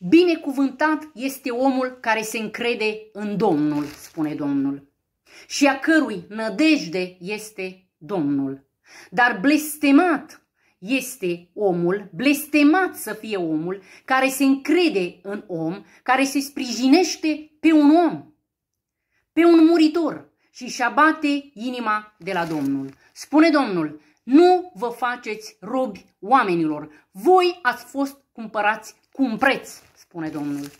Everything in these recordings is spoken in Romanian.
Binecuvântat este omul care se încrede în Domnul, spune Domnul, și a cărui nădejde este Domnul. Dar blestemat este omul, blestemat să fie omul, care se încrede în om, care se sprijinește pe un om, pe un muritor și își abate inima de la Domnul. Spune Domnul, nu vă faceți robi oamenilor, voi ați fost cumpărați cu un preț spune Domnul.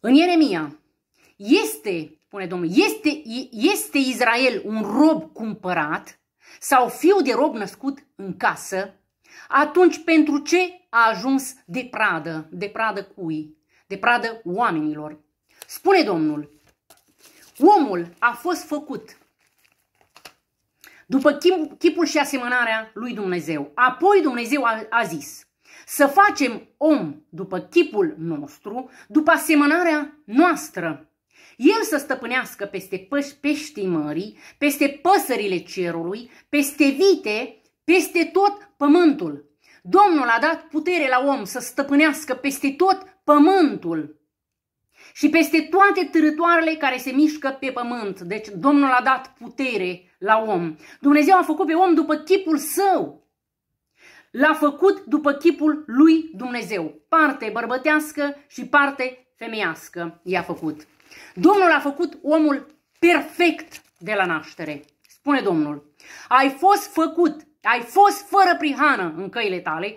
În Ieremia, este, spune Domnul, este, este Israel un rob cumpărat sau fiu de rob născut în casă, atunci pentru ce a ajuns de pradă? De pradă cui? De pradă oamenilor. Spune Domnul, omul a fost făcut după chipul și asemănarea lui Dumnezeu. Apoi Dumnezeu a, a zis, să facem om după chipul nostru, după asemănarea noastră. El să stăpânească peste peștii mării, peste păsările cerului, peste vite, peste tot pământul. Domnul a dat putere la om să stăpânească peste tot pământul și peste toate târătoarele care se mișcă pe pământ. Deci Domnul a dat putere la om. Dumnezeu a făcut pe om după chipul său. L-a făcut după chipul lui Dumnezeu. Parte bărbătească și parte femeiască i-a făcut. Domnul a făcut omul perfect de la naștere. Spune Domnul, ai fost făcut, ai fost fără prihană în căile tale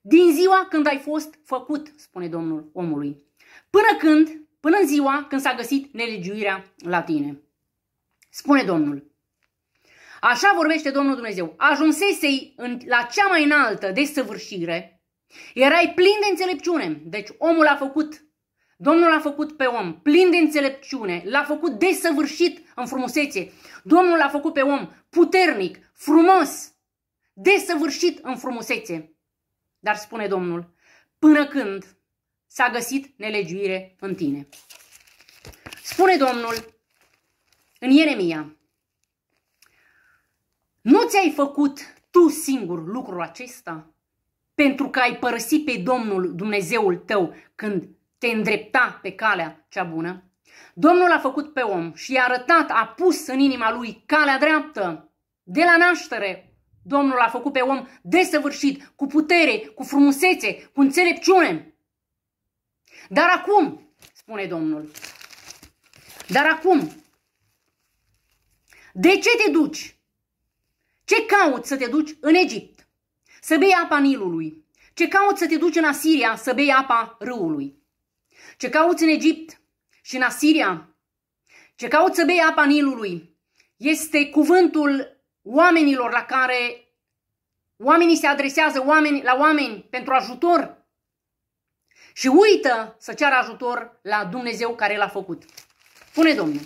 din ziua când ai fost făcut, spune Domnul omului. Până când, până în ziua când s-a găsit nelegiuirea la tine. Spune Domnul, Așa vorbește Domnul Dumnezeu. Ajunsesei în, la cea mai înaltă desăvârșire, erai plin de înțelepciune. Deci omul a făcut, Domnul a făcut pe om plin de înțelepciune, l-a făcut desăvârșit în frumusețe. Domnul l-a făcut pe om puternic, frumos, desăvârșit în frumusețe. Dar spune Domnul, până când s-a găsit nelegiuire în tine. Spune Domnul în Ieremia, nu ți-ai făcut tu singur lucrul acesta? Pentru că ai părăsit pe Domnul Dumnezeul tău când te îndrepta pe calea cea bună? Domnul a făcut pe om și i-a arătat, a pus în inima lui calea dreaptă. De la naștere, Domnul a făcut pe om desăvârșit, cu putere, cu frumusețe, cu înțelepciune. Dar acum, spune Domnul, dar acum, de ce te duci? Ce cauți să te duci în Egipt? Să bei apa Nilului. Ce cauți să te duci în Asiria să bei apa râului? Ce cauți în Egipt și în Asiria? Ce cauți să bei apa Nilului? Este cuvântul oamenilor la care oamenii se adresează oameni, la oameni pentru ajutor și uită să ceară ajutor la Dumnezeu care l-a făcut. Pune Domnul.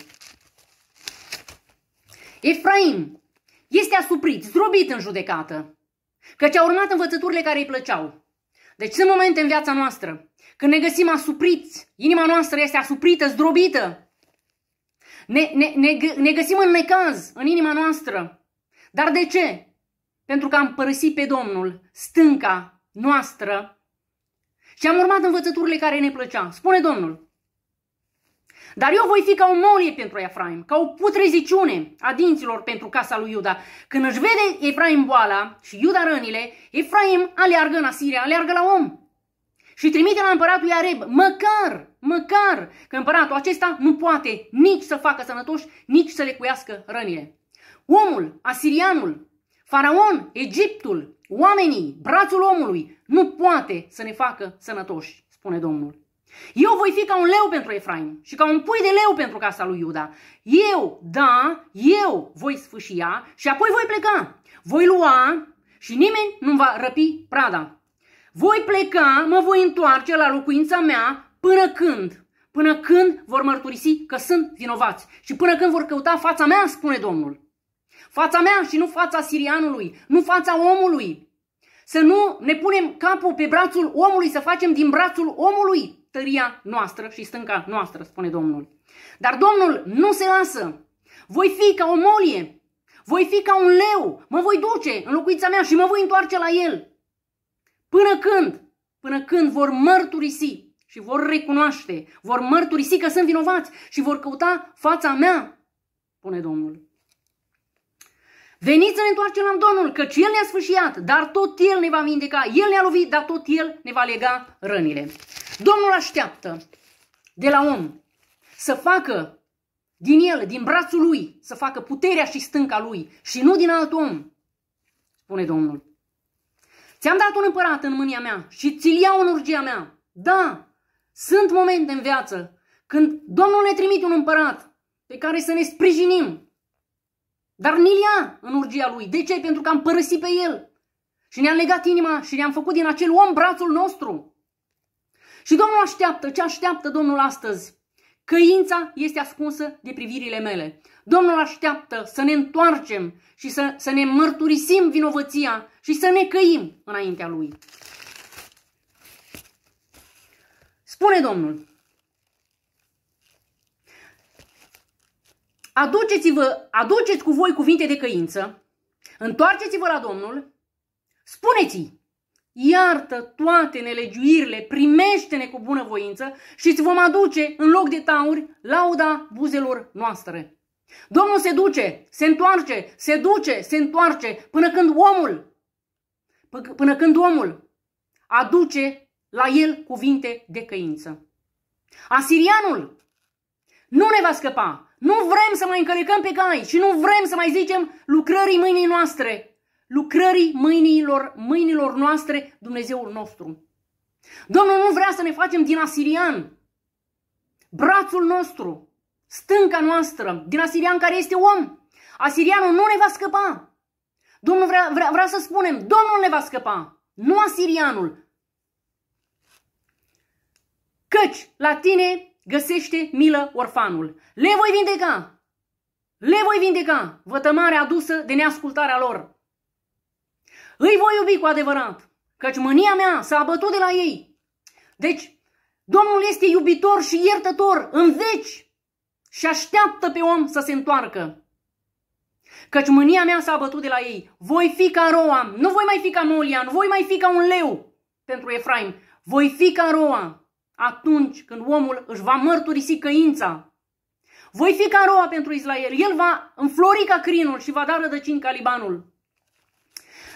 Efraim, este asuprit, zdrobit în judecată, căci a urmat învățăturile care îi plăceau. Deci sunt momente în viața noastră când ne găsim asupriți, inima noastră este asuprită, zdrobită. Ne, ne, ne, ne găsim în necaz, în inima noastră. Dar de ce? Pentru că am părăsit pe Domnul, stânca noastră, și am urmat învățăturile care ne plăcea. Spune Domnul, dar eu voi fi ca o molie pentru Efraim, ca o putreziciune a dinților pentru casa lui Iuda. Când își vede Efraim boala și Iuda rănile, Efraim aleargă în Asiria, aleargă la om. Și trimite la împăratul Iareb, măcar, măcar că împăratul acesta nu poate nici să facă sănătoși, nici să le cuiască rănile. Omul, asirianul, faraon, Egiptul, oamenii, brațul omului, nu poate să ne facă sănătoși, spune Domnul. Eu voi fi ca un leu pentru Efraim și ca un pui de leu pentru casa lui Iuda. Eu, da, eu voi sfâșia și apoi voi pleca. Voi lua și nimeni nu va răpi prada. Voi pleca, mă voi întoarce la locuința mea până când? Până când vor mărturisi că sunt vinovați și până când vor căuta fața mea, spune Domnul. Fața mea și nu fața sirianului, nu fața omului. Să nu ne punem capul pe brațul omului, să facem din brațul omului tăria noastră și stânca noastră, spune Domnul. Dar Domnul nu se lasă. Voi fi ca o molie, voi fi ca un leu, mă voi duce în locuința mea și mă voi întoarce la el. Până când? Până când vor mărturisi și vor recunoaște, vor mărturisi că sunt vinovați și vor căuta fața mea, spune Domnul. Veniți să ne întoarcem la Domnul, căci El ne-a sfâșiat, dar tot El ne va vindeca. El ne-a lovit, dar tot El ne va lega rănile. Domnul așteaptă de la om să facă din el, din brațul lui, să facă puterea și stânca lui și nu din alt om, spune Domnul. Ți-am dat un împărat în mânia mea și ți-l iau în urgia mea. Da, sunt momente în viață când Domnul ne trimite un împărat pe care să ne sprijinim. Dar ni ia în urgia lui. De ce? Pentru că am părăsit pe el. Și ne-am legat inima și ne-am făcut din acel om brațul nostru. Și Domnul așteaptă, ce așteaptă Domnul astăzi? Căința este ascunsă de privirile mele. Domnul așteaptă să ne întoarcem și să, să ne mărturisim vinovăția și să ne căim înaintea Lui. Spune Domnul, aduceți-vă, aduceți cu voi cuvinte de căință, întoarceți-vă la Domnul, spuneți-i iartă toate nelegiuirile, primește-ne cu voință și îți vom aduce în loc de tauri lauda buzelor noastre. Domnul se duce, se întoarce, se duce, se întoarce, până când omul, până când omul aduce la el cuvinte de căință. Asirianul nu ne va scăpa. Nu vrem să mai încălecăm pe cai și nu vrem să mai zicem lucrării mâinii noastre, lucrării mâinilor, mâinilor noastre Dumnezeul nostru. Domnul nu vrea să ne facem din asirian, brațul nostru, stânca noastră, din asirian care este om. Asirianul nu ne va scăpa. Domnul vrea, vrea, vrea să spunem, Domnul ne va scăpa, nu asirianul. Căci la tine găsește milă orfanul. Le voi vindeca, le voi vindeca vătămarea adusă de neascultarea lor. Îi voi iubi cu adevărat, căci mânia mea s-a abătut de la ei. Deci, Domnul este iubitor și iertător în veci și așteaptă pe om să se întoarcă. Căci mânia mea s-a abătut de la ei. Voi fi ca Roa, nu voi mai fi ca Molian, voi mai fi ca un leu pentru Efraim. Voi fi ca Roa atunci când omul își va mărturisi căința. Voi fi ca Roa pentru Israel. El va înflori ca crinul și va da rădăcini ca Libanul.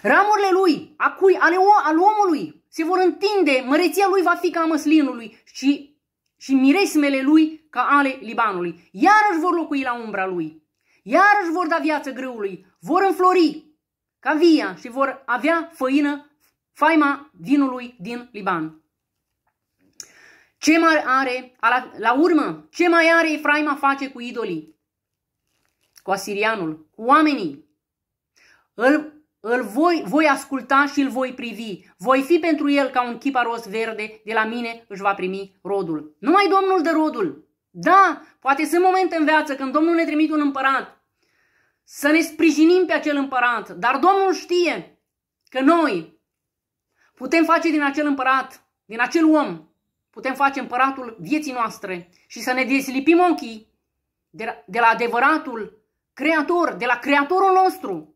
Ramurile lui, a cui, ale o, al omului, se vor întinde, măreția lui va fi ca măslinului și, și miresmele lui ca ale Libanului. Iarăși vor locui la umbra lui, iarăși vor da viață grâului, vor înflori ca via și vor avea făină faima vinului din Liban. Ce mai are, la, la urmă, ce mai are Efraima face cu idolii? Cu asirianul, cu oamenii. Îl îl voi, voi asculta și îl voi privi. Voi fi pentru el ca un chiparos verde, de la mine își va primi rodul. Numai Domnul de rodul. Da, poate sunt momente în viață când Domnul ne trimite un împărat. Să ne sprijinim pe acel împărat. Dar Domnul știe că noi putem face din acel împărat, din acel om, putem face împăratul vieții noastre și să ne deslipim ochii de la, de la adevăratul creator, de la creatorul nostru,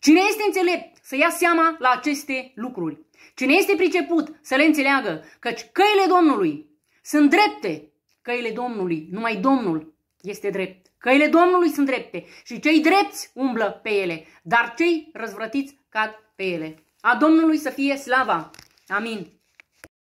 Cine este înțelept să ia seama la aceste lucruri? Cine este priceput să le înțeleagă? Căci căile Domnului sunt drepte. Căile Domnului, numai Domnul este drept. Căile Domnului sunt drepte și cei drepți umblă pe ele, dar cei răzvrătiți cad pe ele. A Domnului să fie slava. Amin.